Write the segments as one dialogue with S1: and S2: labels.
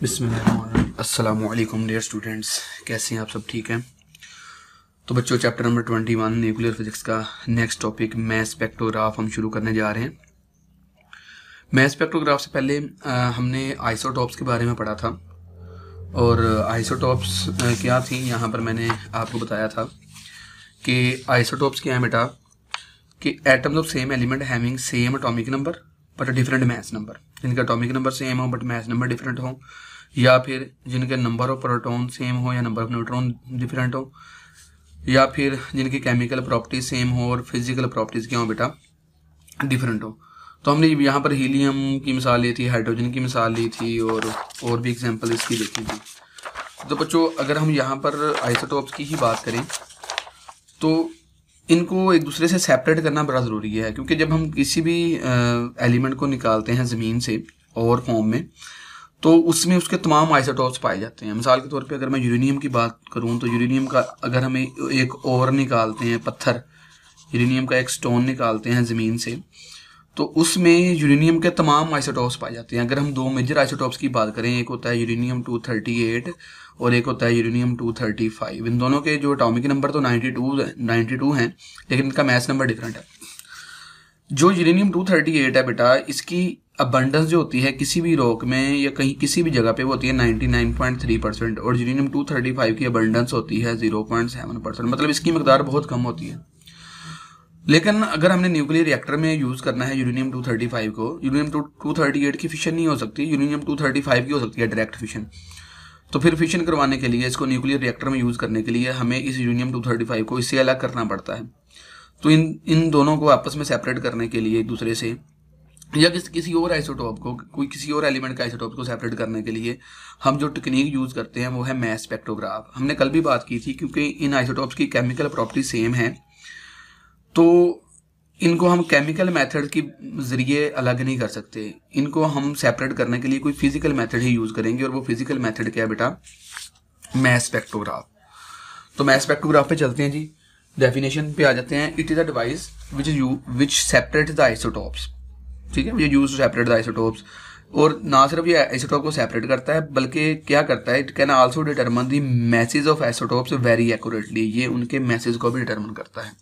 S1: बिसमीम dear students कैसे हैं आप सब ठीक हैं तो बच्चों chapter number twenty one nuclear physics का नेक्स्ट टॉपिक मैं स्पेक्ट्रोग्राफ हम शुरू करने जा रहे हैं मैं स्पेक्ट्रोग्राफ से पहले आ, हमने आइसोटॉप्स के बारे में पढ़ा था और आइसोटॉप्स क्या थी यहाँ पर मैंने आपको बताया था कि आइसोटॉप्स क्या है बेटा कि atoms of same element having same atomic number but a different mass number जिनका अटोमिक नंबर सेम हो बट मैच नंबर डिफरेंट हो या फिर जिनके नंबर ऑफ प्रोटोन सेम हो या नंबर ऑफ न्यूट्रॉन डिफरेंट हो या फिर जिनकी केमिकल प्रॉपर्टीज सेम हो और फिजिकल प्रॉपर्टीज क्या हो बेटा डिफरेंट हो तो हमने यहाँ पर हीलियम की मिसाल ली थी हाइड्रोजन की मिसाल ली थी और और भी एग्जाम्पल इसकी देखी थी तो बच्चों अगर हम यहाँ पर आइसोटोप्स की ही बात करें तो इनको एक दूसरे से सेपरेट करना बड़ा ज़रूरी है क्योंकि जब हम किसी भी एलिमेंट को निकालते हैं ज़मीन से और फॉर्म में तो उसमें उसके तमाम आइसोटॉप्स पाए जाते हैं मिसाल के तौर पे अगर मैं यूरेनियम की बात करूँ तो यूरेनियम का अगर हमें एक और निकालते हैं पत्थर यूरेनियम का एक स्टोन निकालते हैं ज़मीन से तो उसमें यूरेनियम के तमाम आइसोटॉप्स पाए जाते हैं अगर हम दो मेजर आइसोटॉप्स की बात करें एक होता है यूरेनियम टू थर्टी एट और एक होता है यूरेनियम 235 इन दोनों के जो अटोमिक नंबर तो 92 92 हैं लेकिन इनका मैथ नंबर डिफरेंट है जो यूरेनियम 238 है बेटा इसकी अबंडेंस जो होती है किसी भी रॉक में या कहीं किसी भी जगह पे वो होती है 99.3 परसेंट और यूरेनियम 235 की अबंडेंस होती है 0.7 परसेंट मतलब इसकी मकदार बहुत कम होती है लेकिन अगर हमने न्यूक्लियर रिएक्टर में यूज़ करना है यूरेनियम 235 को यूरेनियम 238 की फिशन नहीं हो सकती यूरेनियम 235 की हो सकती है डायरेक्ट फिशन तो फिर फिशन करवाने के लिए इसको न्यूक्लियर रिएक्टर में यूज़ करने के लिए हमें इस यूनियम 235 को इससे अलग करना पड़ता है तो इन इन दोनों को आपस में सेपरेट करने के लिए एक दूसरे से या किस किसी और आइसोटॉप को कोई किसी और एलिमेंट का आइसोटॉप को सेपरेट करने के लिए हम जो टेक्निक यूज़ करते हैं वो है मैस स्पेक्ट्रोग्राफ हमने कल भी बात की थी क्योंकि इन आइसोटॉप्स की केमिकल प्रॉपर्टी सेम है तो इनको हम केमिकल मेथड के ज़रिए अलग नहीं कर सकते इनको हम सेपरेट करने के लिए कोई फिजिकल मेथड ही यूज़ करेंगे और वो फिजिकल मेथड क्या है बेटा मैथ स्पेक्ट्रोग्राफ तो मैथ स्पेक्ट्रोग्राफ पे चलते हैं जी डेफिनेशन पे आ जाते हैं it is a device which is you which separate the isotopes ठीक है which use to separate the isotopes और ना सिर्फ ये आइसोटॉप को सेपरेट करता है बल्कि क्या करता है it can also determine the masses of isotopes very accurately ये उनके मैसेज को भी डिटर्मन करता है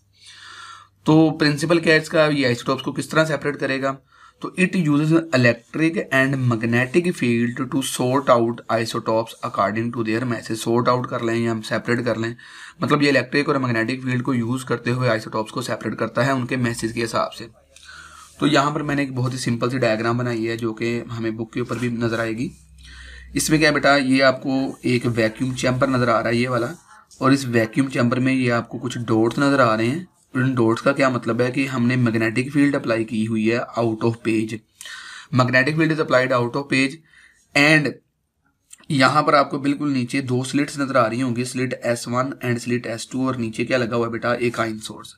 S1: तो प्रिंसिपल क्या है इसका ये आइसोटॉप्स को किस तरह सेपरेट करेगा तो it uses electric and magnetic field to sort out isotopes according to their masses sort out कर लें या हम सेपरेट कर लें मतलब ये इलेक्ट्रिक और मैग्नेटिक फील्ड को यूज़ करते हुए आइसोटॉप्स को सेपरेट करता है उनके मैसेज के हिसाब से तो यहाँ पर मैंने एक बहुत ही सिंपल सी डायग्राम बनाई है जो कि हमें बुक के ऊपर भी नज़र आएगी इसमें क्या बेटा ये आपको एक वैक्यूम चैम्बर नज़र आ रहा है ये वाला और इस वैक्यूम चैम्बर में ये आपको कुछ डोट्स नज़र आ रहे हैं इन डॉट्स का क्या मतलब है कि हमने मैग्नेटिक फील्ड अप्लाई की हुई है out of page magnetic field is applied out of page and यहां पर आपको बिल्कुल नीचे दो स्लिट्स नजर आ रही होंगी slit S one and slit S two और नीचे क्या लगा हुआ है बेटा एक आइन सोर्स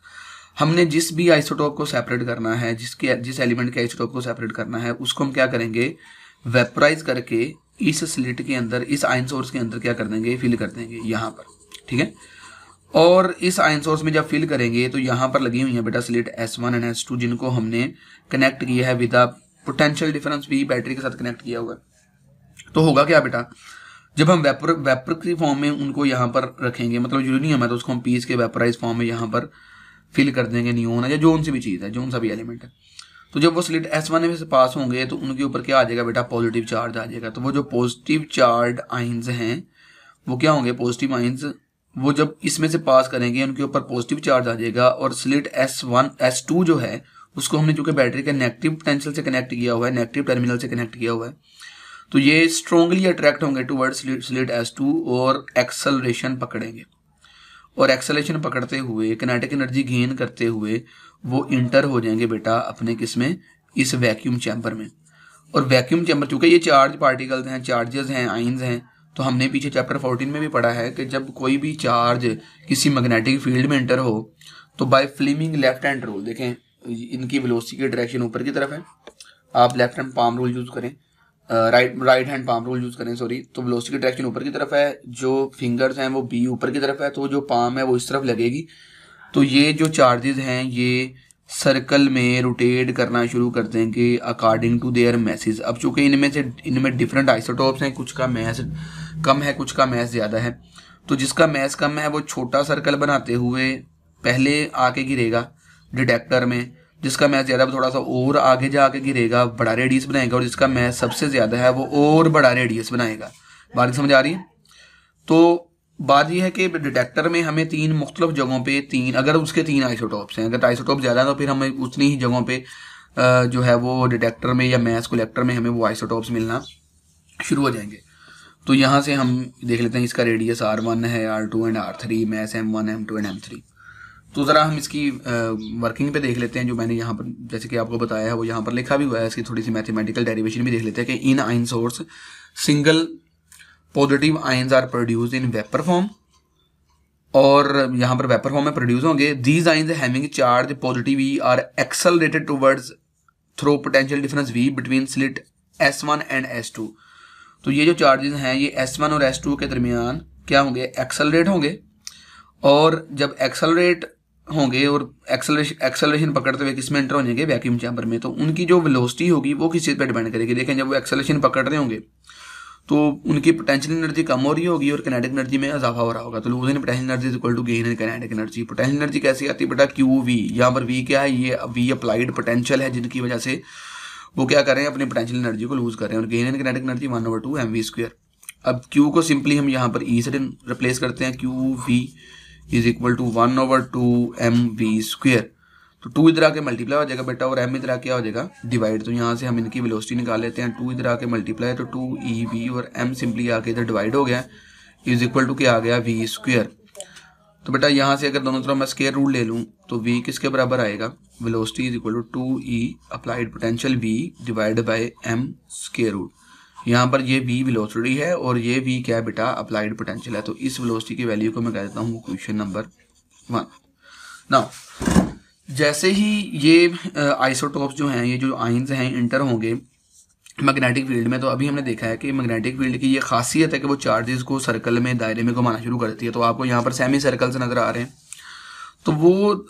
S1: हमने जिस भी आइसोटॉप को सेपरेट करना है जिसके जिस एलिमेंट के आइसोटॉप को सेपरेट करना है उसको हम क्या करेंगे वेपराइज करके इस स्लिट के अंदर इस आइन सोर्स के अंदर क्या कर देंगे फिल कर देंगे यहां पर ठीक है और इस आयन सोर्स में जब फिल करेंगे तो यहाँ पर लगी हुई है बेटा slit S one and S two जिनको हमने कनेक्ट किया है विद पोटेंशियल डिफरेंस भी बैटरी के साथ कनेक्ट किया हुआ है तो होगा क्या बेटा जब हम वेपर वेपर की फॉर्म में उनको यहाँ पर रखेंगे मतलब यूरेनियम है तो उसको हम पीस के वेपराइज फॉर्म में यहाँ पर फिल कर देंगे नियोन है या जोन सी भी चीज़ है जोन सा भी एलिमेंट है तो जब वो स्लिट एस वन में से पास होंगे तो उनके ऊपर क्या आ जाएगा बेटा पॉजिटिव चार्ज आ जाएगा तो वो जो पॉजिटिव चार्ज आइंस हैं वो क्या होंगे पॉजिटिव आइंस वो जब इसमें से पास करेंगे उनके ऊपर पॉजिटिव चार्ज आ जाएगा और slit S one S two जो है उसको हमने चूंकि बैटरी के नेगेटिव पोटेंशियल से कनेक्ट किया हुआ है नेगेटिव टर्मिनल से कनेक्ट किया हुआ है तो ये स्ट्रॉन्गली अट्रैक्ट होंगे toward slit S two और एक्सलेशन पकड़ेंगे और एक्सलेशन पकड़ते हुए कनेटिक एनर्जी गेन करते हुए वो इंटर हो जाएंगे बेटा अपने किस में इस वैक्यूम चैम्बर में और वैक्यूम चैम्बर चूँकि ये चार्ज पार्टिकल्स हैं चार्जेस हैं आइंस हैं तो हमने पीछे चैप्टर 14 में भी पढ़ा है कि जब कोई भी चार्ज किसी मैग्नेटिक फील्ड में एंटर हो तो by Fleming left hand rule देखें इनकी वेलोसिटी की डायरेक्शन ऊपर की तरफ है आप left hand palm rule use करें right right hand palm rule use करें सॉरी तो वेलोसिटी की डायरेक्शन ऊपर की तरफ है जो फिंगर्स हैं वो बी ऊपर की तरफ है तो जो पाम है वो इस तरफ लगेगी तो ये जो चार्जेस हैं ये सर्कल में रोटेट करना शुरू कर देंगे अकॉर्डिंग टू देयर मैसेज अब चूंकि इनमें से इनमें डिफरेंट आइसोटॉप्स हैं कुछ का मैस कम है कुछ का मैस ज़्यादा है तो जिसका मैस कम है वो छोटा सर्कल बनाते हुए पहले आके गिरेगा डिटेक्टर में जिसका मैथ ज़्यादा थोड़ा सा और आगे जाके गिरेगा बड़ा रेडियस बनाएगा और जिसका मैथ सबसे ज़्यादा है वो और बड़ा रेडियस बनाएगा बात समझ आ रही है तो बात यह है कि डिटेक्टर में हमें तीन मुख्तलिफ जगहों पे तीन अगर उसके तीन आइसोटॉप्स हैं अगर आइसोटॉप ज़्यादा है तो फिर हमें उतनी ही जगहों पे जो है वो डिटेक्टर में या मैथ कोलेक्टर में हमें वो आइसोटॉप्स मिलना शुरू हो जाएंगे तो यहाँ से हम देख लेते हैं इसका रेडियस आर वन है R two and R three mass M one M two and M three तो ज़रा हम इसकी वर्किंग पे देख लेते हैं जो मैंने यहाँ पर जैसे कि आपको बताया है वो यहाँ पर लिखा भी हुआ है इसकी थोड़ी सी मैथमेटिकल डेरिवेशन भी देख लेते हैं कि in ion source single positive ions are produce in vapour form और यहाँ पर वेपर फॉर्म में प्रोड्यूस होंगे these ions having charge positive E are accelerated towards through potential difference V between slit S one and S two तो ये जो charges हैं ये एस वन और एस टू के दरमियान क्या होंगे एक्सलरेट होंगे और जब एक्सलरेट होंगे और एक्सलरेशन एक्सलरेशन पकड़ते हुए किसमें एंटर हो जाएंगे वैक्यूम चैम्बर में तो उनकी जो वेलोसिटी होगी वो किस चीज़ पर डिपेंड करेगी देखें जब वो एक्सलेशन पकड़ रहे होंगे तो उनकी पोटेंशियल एनर्जी कम हो रही होगी और कैनेटिक एनर्जी में इजाफा हो रहा होगा तो loss in potential energy equal to gain in kinetic energy potential energy कैसी आती है बेटा क्यू वी यहाँ पर वी क्या है ये वी अप्लाइड पोटेंशियल है जिनकी वजह से वो क्या कर रहे हैं अपनी पोटेंशियल एनर्जी को लूज कर रहे हैं और gain and kinetic energy one over two M V square अब क्यू को सिंपली हम यहाँ पर ई e से रिप्लेस करते हैं Q V is equal to one over two M V square तो टू इधर आके मल्टीप्लाई हो जाएगा बेटा और एम इधर आके हो जाएगा डिवाइड तो यहाँ से हम इनकी वेलोसिटी निकाल लेते हैं टू इधर आके मल्टीप्लाई तो टू ई वी और एम सिंपली आके इधर डिवाइड हो गया इज इक्वल टू क्या आ गया वी स्क्वेयर तो बेटा यहाँ से अगर दोनों तरफ मैं स्केयर रूल ले लूँ तो वी किसके बराबर आएगा velocity is equal to 2e applied potential v divided by m square root यहाँ पर ये v वेलोसिटी है और ये v क्या बेटा अप्लाइड पोटेंशियल है तो इस वेलोसिटी की वैल्यू को मैं कह देता हूँ क्वेश्चन नंबर वन नाउ जैसे ही ये आइसोटॉप्स जो हैं ये जो आइंस हैं इंटर होंगे मैग्नेटिक फील्ड में तो अभी हमने देखा है कि मैग्नेटिक फील्ड की ये खासियत है कि वो चार्जेस को सर्कल में दायरे में घुमाना शुरू करती है तो आपको यहाँ पर सेमी सर्कल्स नज़र आ रहे हैं तो वो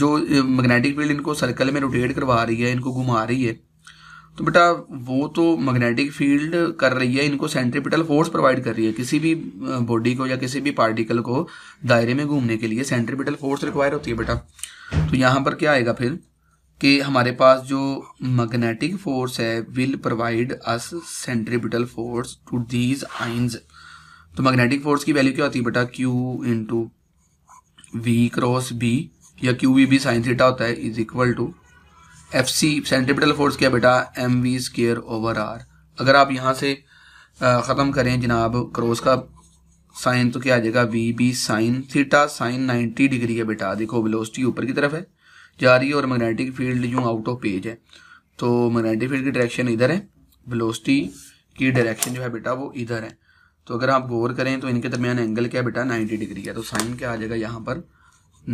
S1: जो मैग्नेटिक फील्ड इनको सर्कल में रोटेट करवा रही है इनको घुमा रही है तो बेटा वो तो मैग्नेटिक फील्ड कर रही है इनको सेंट्रिपिटल फोर्स प्रोवाइड कर रही है किसी भी बॉडी को या किसी भी पार्टिकल को दायरे में घूमने के लिए सेंट्रिपिटल फोर्स रिक्वायर होती है बेटा तो यहाँ पर क्या आएगा फिर कि हमारे पास जो मैग्नेटिक फोर्स है will provide us centripetal force to these ions तो मैग्नेटिक फोर्स की वैल्यू क्या होती है बेटा Q into V cross B या Q V B sine theta होता है is equal to F C centripetal force क्या बेटा M V square over R अगर आप यहाँ से ख़त्म करें जनाब क्रॉस का साइन तो क्या आ जाएगा V B sine theta sine 90 degree है बेटा देखो वेलोसिटी ऊपर की तरफ है जा रही है और मैग्नेटिक फील्ड जो आउट ऑफ पेज है तो मैग्नेटिक फील्ड की डायरेक्शन इधर है वेलोसिटी की डायरेक्शन जो है बेटा वो इधर है तो अगर आप गौर करें तो इनके दरमियान एंगल क्या बेटा 90 डिग्री है तो साइन क्या आ जाएगा यहाँ पर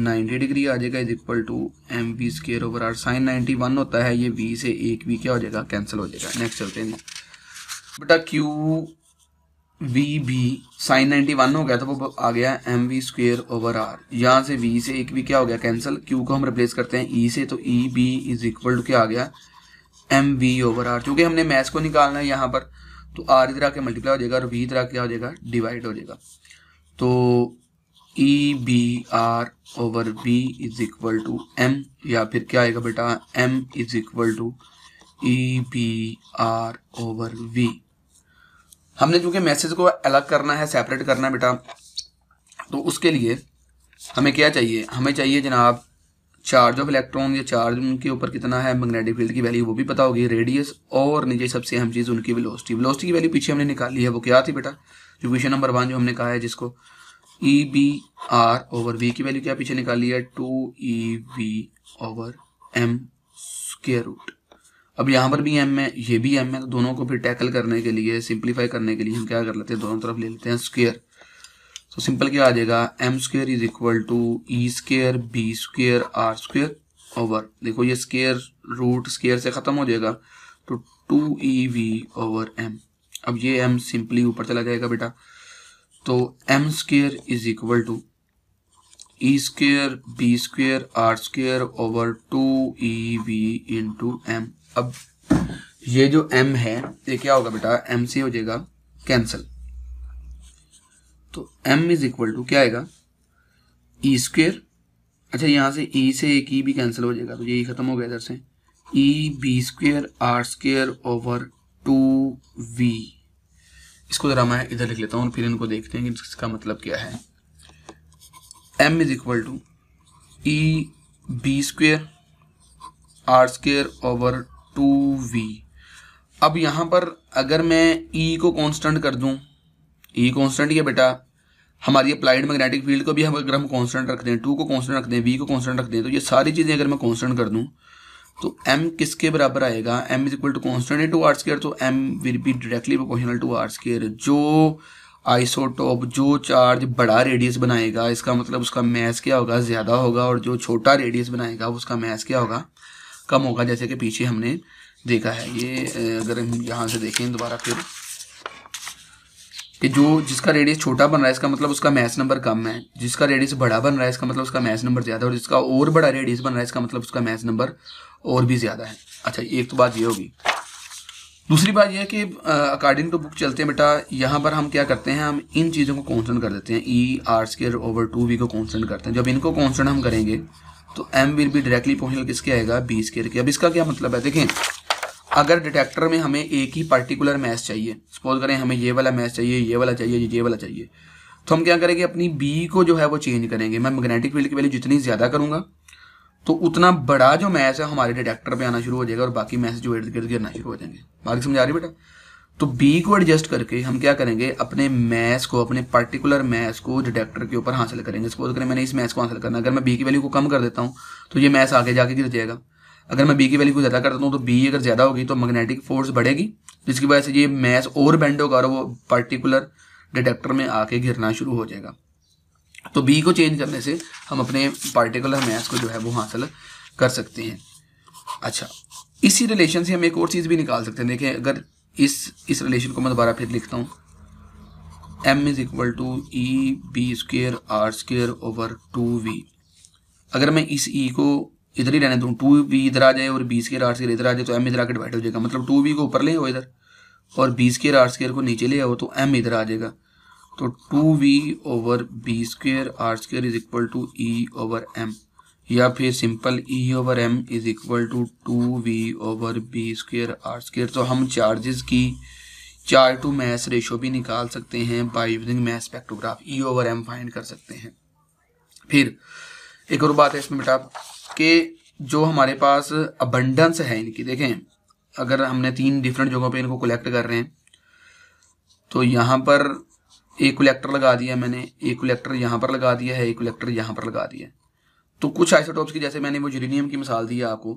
S1: 90 डिग्री आ जाएगा is equal to M V square over R sine 91 होता है ये वी से एक वी क्या हो जाएगा कैंसिल हो जाएगा नेक्स्ट चलते हैं बेटा Q V B sine ninety one हो गया तो वो आ गया M V square over R यहाँ से वी से एक वी क्या हो गया कैंसिल क्यू को हम रिप्लेस करते हैं ई e से तो E B is equal to क्या आ गया एम वी ओवर आर चूंकि हमने मैथ्स को निकालना है यहाँ पर तो आर इधर आके मल्टीप्लाई हो जाएगा और वी इधर आके क्या हो जाएगा डिवाइड हो जाएगा तो E B R over B is equal to M या फिर क्या आएगा बेटा M is equal to E B R over V हमने चूंकि मैसेज को अलग करना है सेपरेट करना है बेटा तो उसके लिए हमें क्या चाहिए हमें चाहिए जनाब चार्ज ऑफ इलेक्ट्रॉन या चार्ज उनके ऊपर कितना है मैग्नेटिक फील्ड की वैल्यू वो भी पता होगी रेडियस और नीचे सबसे अहम चीज़ उनकी वेलोसिटी वेलोसिटी की वैल्यू पीछे हमने निकाली है वो क्या थी बेटा जो क्वेश्चन नंबर वन जो हमने कहा है जिसको E B R over V की वैल्यू क्या पीछे निकाली है two E V over M square root अब यहाँ पर भी एम है ये भी एम है तो दोनों को फिर टैकल करने के लिए सिंप्लीफाई करने के लिए हम क्या कर लेते हैं दोनों तरफ ले लेते हैं स्केयर सो so, सिंपल क्या आ जाएगा M square is equal to E square B square R square over देखो ये स्केयर रूट स्केयर से खत्म हो जाएगा तो two E V over M अब ये एम सिंपली ऊपर चला जाएगा बेटा तो M square is equal to E square B square R square over two E V into M अब ये जो एम है ये क्या होगा बेटा एम से हो जाएगा कैंसिल तो m इज इक्वल टू क्या आएगा ई e स्क्वेयर अच्छा यहाँ से ई e से एक ई e भी कैंसिल हो जाएगा तो ये ख़त्म हो गया इधर से E B square R square over two V इसको ज़रा मैं इधर लिख लेता हूँ और फिर इनको देखते हैं कि इसका मतलब क्या है M is equal to E B square R square over two V अब यहाँ पर अगर मैं ई e को कांस्टेंट कर दूँ ई कॉन्स्टेंट ये बेटा हमारी अप्लाइड मैग्नेटिक फील्ड को भी हम अगर हम कॉन्स्टेंट रख दें टू को कॉन्स्टेंट रख दें वी को कॉन्स्टेंट रख दें तो ये सारी चीज़ें अगर मैं कॉन्स्टेंट कर दूँ तो एम किसके बराबर आएगा M is equal to constant to R square तो M will be directly proportional to R square जो आइसोटॉप जो चार्ज बड़ा रेडियस बनाएगा इसका मतलब उसका मैस क्या होगा ज़्यादा होगा और जो छोटा रेडियस बनाएगा उसका मैस क्या होगा कम होगा जैसे कि पीछे हमने देखा है ये अगर हम यहाँ से देखें दोबारा फिर कि जो जिसका रेडियस छोटा बन रहा है इसका मतलब उसका मैस नंबर कम है जिसका रेडियस बड़ा बन रहा है इसका मतलब उसका मैस नंबर ज़्यादा और जिसका और बड़ा रेडियस बन रहा है इसका मतलब उसका मैस नंबर और भी ज़्यादा है अच्छा एक तो बात ये होगी दूसरी बात यह है कि अकॉर्डिंग टू बुक चलते हैं बेटा यहाँ पर हम क्या करते हैं हम इन चीज़ों को कॉन्सटेंट कर देते हैं E R square over two V को कॉन्सेंट करते हैं जब इनको कॉन्सटेंट हम करेंगे तो M will be directly proportional किसके आएगा बी स्केयर के अब इसका क्या मतलब है देखें अगर डिटेक्टर में हमें एक ही पर्टिकुलर मैच चाहिए सपोज करें हमें ये वाला मैच चाहिए ये वाला चाहिए ये वाला चाहिए तो हम क्या करेंगे अपनी बी को जो है वो चेंज करेंगे मैं मैग्नेटिक फील्ड की वैल्यू जितनी ज़्यादा करूंगा तो उतना बड़ा जो मैच है हमारे डिटेक्टर पे आना शुरू हो जाएगा और बाकी मैच जो इर्द गिर्द गिरना शुरू हो जाएंगे बाकी समझा रही बेटा तो बी को एडजस्ट करके हम क्या करेंगे अपने मैच को अपने पर्टिकुलर मैच को डिटेक्टर के ऊपर हासिल करेंगे सपोज करें मैंने इस मैच को हासिल करना अगर मैं बी की वैल्यू को कम कर देता हूँ तो ये मैच आगे जाके गिर जाएगा अगर मैं बी की वैल्यू को ज़्यादा करता हूँ तो बी अगर ज़्यादा होगी तो मैग्नेटिक फोर्स बढ़ेगी जिसकी वजह से ये मैस और बेंड होगा और वो पर्टिकुलर डिटेक्टर में आके घिरना शुरू हो जाएगा तो बी को चेंज करने से हम अपने पार्टिकुलर मैस को जो है वो हासिल कर सकते हैं अच्छा इसी रिलेशन से हम एक और चीज़ भी निकाल सकते हैं देखें अगर इस इस रिलेशन को मैं दोबारा फिर लिखता हूँ M is equal to E B square R square over two V अगर मैं इस ई e को इधर ही रहने दूँ टू वी इधर आ जाए और बी स्केयर आर स्केयर इधर आ जाए तो एम इधर आकर डिवाइड हो जाएगा मतलब टू वी को ऊपर ले आओ इधर और बी स्केयर आर स्केयर को नीचे ले आओ तो एम इधर आ जाएगा तो two V over B square R square is equal to E over M या फिर simple E over M is equal to two V over B square R square तो हम चार्जेस की चार टू मैस रेशो भी निकाल सकते हैं by using mass spectrograph E over M find कर सकते हैं फिर एक और बात है इसमें बेटा कि जो हमारे पास अबंडेंस है इनकी देखें अगर हमने तीन डिफरेंट जगहों पे इनको कलेक्ट कर रहे हैं तो यहाँ पर एक कलेक्टर लगा दिया मैंने एक कलेक्टर यहाँ पर लगा दिया है एक कलेक्टर यहाँ पर लगा दिया तो कुछ आइसोटॉप्स की जैसे मैंने वो यूरेनियम की मिसाल दी है आपको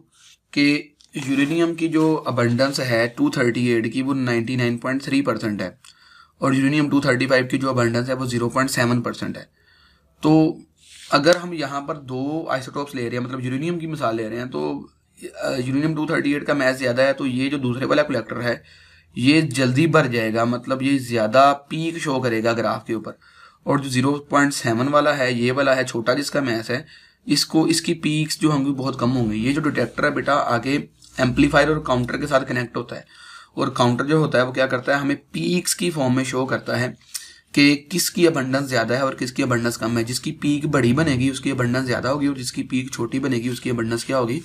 S1: कि यूरेनियम की जो अबंडेंस है 238 की वो 99.3 परसेंट है और यूरेनियम 235 की जो अबंडेंस है वो 0.7 परसेंट है तो अगर हम यहाँ पर दो आइसोटॉप्स ले रहे हैं मतलब यूरेनियम की मिसाल ले रहे हैं तो यूरेनियम टू थर्टी एट का मैच ज़्यादा है तो ये जो दूसरे वाला कलेक्टर है ये जल्दी भर जाएगा मतलब ये ज़्यादा पीक शो करेगा ग्राफ के ऊपर और जो जीरो पॉइंट सेवन वाला है ये वाला है छोटा जिसका मैस है इसको इसकी पीक्स जो होंगी बहुत कम होंगी ये जो डिटेक्टर है बेटा आगे एम्पलीफायर और काउंटर के साथ कनेक्ट होता है और काउंटर जो होता है वो क्या करता है हमें पीक्स की फॉर्म में शो करता है कि किसकी अबंडेंस ज़्यादा है और किसकी अबंडेंस कम है जिसकी पीक बड़ी बनेगी उसकी अबंडेंस ज़्यादा होगी और जिसकी पीक छोटी बनेगी उसकी अबंडेंस क्या होगी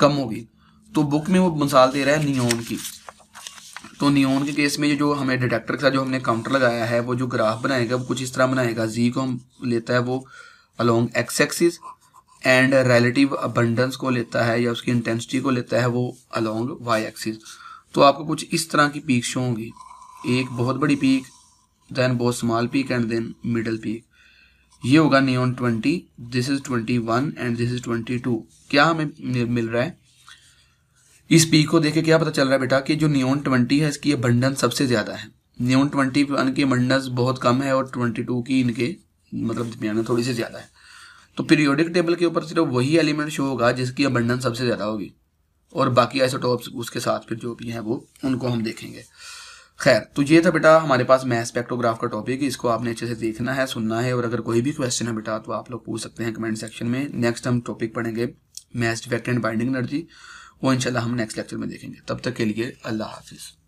S1: कम होगी तो बुक में वो मिसाल दे रहा है नियोन की तो नियोन के केस में जो हमें डिटेक्टर का जो हमने काउंटर लगाया है वो जो ग्राफ बनाएगा वो कुछ इस तरह बनाएगा जी को हम लेता है वो along X axis and relative abundance को लेता है या उसकी इंटेंसिटी को लेता है वो अलोंग वाई एक्सिस तो आपको कुछ इस तरह की पीक शो होंगी एक बहुत बड़ी पीक देन बहुत small peak and then middle peak ये होगा neon twenty this is twenty one and this is twenty two क्या हमें मिल रहा है इस पीक को देखे क्या पता चल रहा है बेटा कि जो नियोन ट्वेंटी है इसकी अभंडन सबसे ज़्यादा है नियॉन ट्वेंटी वन की अभंडन बहुत कम है और ट्वेंटी टू की इनके मतलब दरमियाना थोड़ी सी ज़्यादा है तो पीरियोडिक टेबल के ऊपर सिर्फ वही एलिमेंट शो होगा जिसकी अभंडन सबसे ज़्यादा होगी और बाकी आइसोटॉप्स उसके साथ फिर जो भी हैं वो उनको हम देखेंगे खैर तो ये था बेटा हमारे पास मैथ स्पेक्ट्रोग्राफ का टॉपिक इसको आपने अच्छे से देखना है सुनना है और अगर कोई भी क्वेश्चन है बेटा तो आप लोग पूछ सकते हैं कमेंट सेक्शन में नेक्स्ट हम टॉपिक पढ़ेंगे mass defect and binding energy वो इंशाल्लाह हम नेक्स्ट लेक्चर में देखेंगे तब तक के लिए अल्लाह हाफिज़